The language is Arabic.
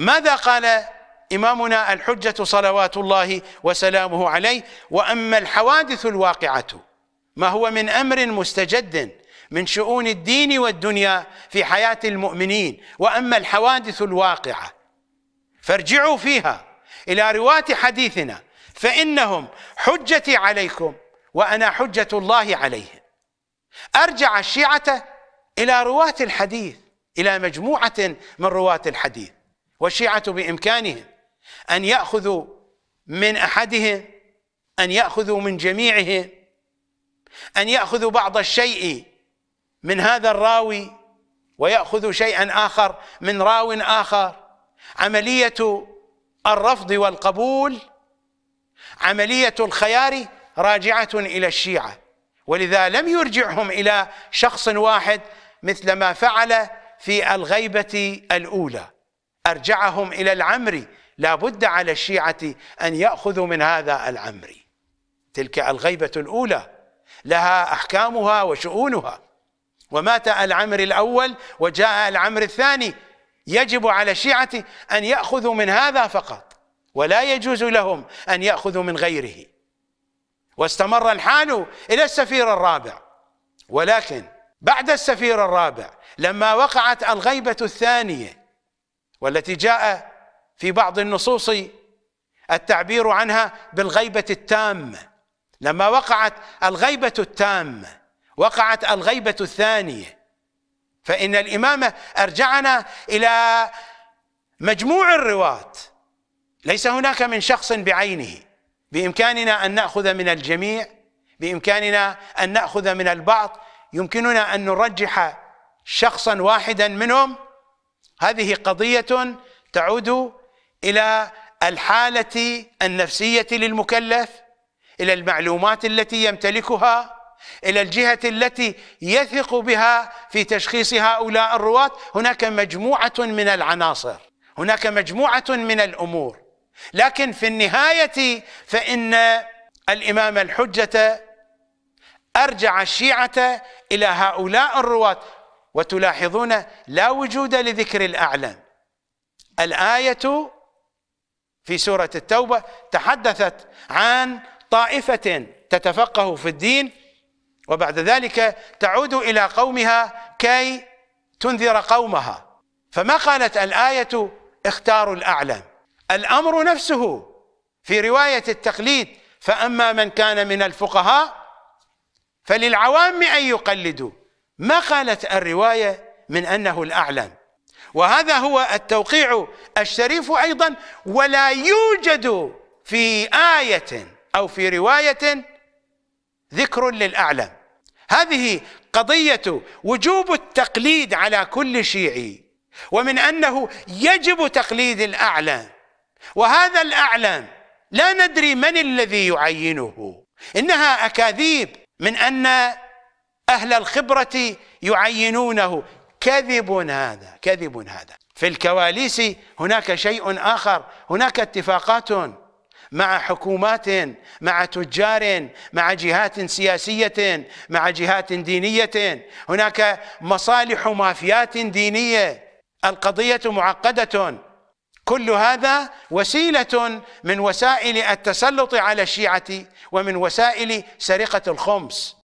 ماذا قال إمامنا الحجة صلوات الله وسلامه عليه وأما الحوادث الواقعة ما هو من أمر مستجد من شؤون الدين والدنيا في حياة المؤمنين وأما الحوادث الواقعة فارجعوا فيها إلى رواة حديثنا فإنهم حجتي عليكم وأنا حجة الله عليهم أرجع الشيعة إلى رواة الحديث إلى مجموعة من رواة الحديث والشيعة بإمكانهم أن يأخذوا من أحدهم أن يأخذوا من جميعهم أن يأخذوا بعض الشيء من هذا الراوي ويأخذوا شيئا آخر من راو آخر عملية الرفض والقبول عملية الخيار راجعة إلى الشيعة ولذا لم يرجعهم إلى شخص واحد مثل ما فعل في الغيبة الأولى أرجعهم إلى العمري لا بد على الشيعة أن يأخذوا من هذا العمري تلك الغيبة الأولى لها أحكامها وشؤونها ومات العمري الأول وجاء العمري الثاني يجب على الشيعة أن يأخذوا من هذا فقط ولا يجوز لهم أن يأخذوا من غيره واستمر الحال إلى السفير الرابع ولكن بعد السفير الرابع لما وقعت الغيبة الثانية والتي جاء في بعض النصوص التعبير عنها بالغيبة التامة لما وقعت الغيبة التامة وقعت الغيبة الثانية فإن الإمامة أرجعنا إلى مجموع الرواة ليس هناك من شخص بعينه بإمكاننا أن نأخذ من الجميع بإمكاننا أن نأخذ من البعض يمكننا أن نرجح شخصا واحدا منهم هذه قضية تعود إلى الحالة النفسية للمكلف إلى المعلومات التي يمتلكها إلى الجهة التي يثق بها في تشخيص هؤلاء الرواة هناك مجموعة من العناصر هناك مجموعة من الأمور لكن في النهاية فإن الإمام الحجة أرجع الشيعة إلى هؤلاء الرواة وتلاحظون لا وجود لذكر الأعلم الآية في سورة التوبة تحدثت عن طائفة تتفقه في الدين وبعد ذلك تعود إلى قومها كي تنذر قومها فما قالت الآية اختاروا الأعلم الأمر نفسه في رواية التقليد فأما من كان من الفقهاء فللعوام أن يقلدوا ما قالت الرواية من أنه الأعلم وهذا هو التوقيع الشريف أيضا ولا يوجد في آية أو في رواية ذكر للأعلم هذه قضية وجوب التقليد على كل شيعي ومن أنه يجب تقليد الأعلم وهذا الأعلم لا ندري من الذي يعينه إنها أكاذيب من أن أهل الخبرة يعينونه كذب هذا كذب هذا في الكواليس هناك شيء آخر هناك اتفاقات مع حكومات مع تجار مع جهات سياسية مع جهات دينية هناك مصالح مافيات دينية القضية معقدة كل هذا وسيلة من وسائل التسلط على الشيعة ومن وسائل سرقة الخمس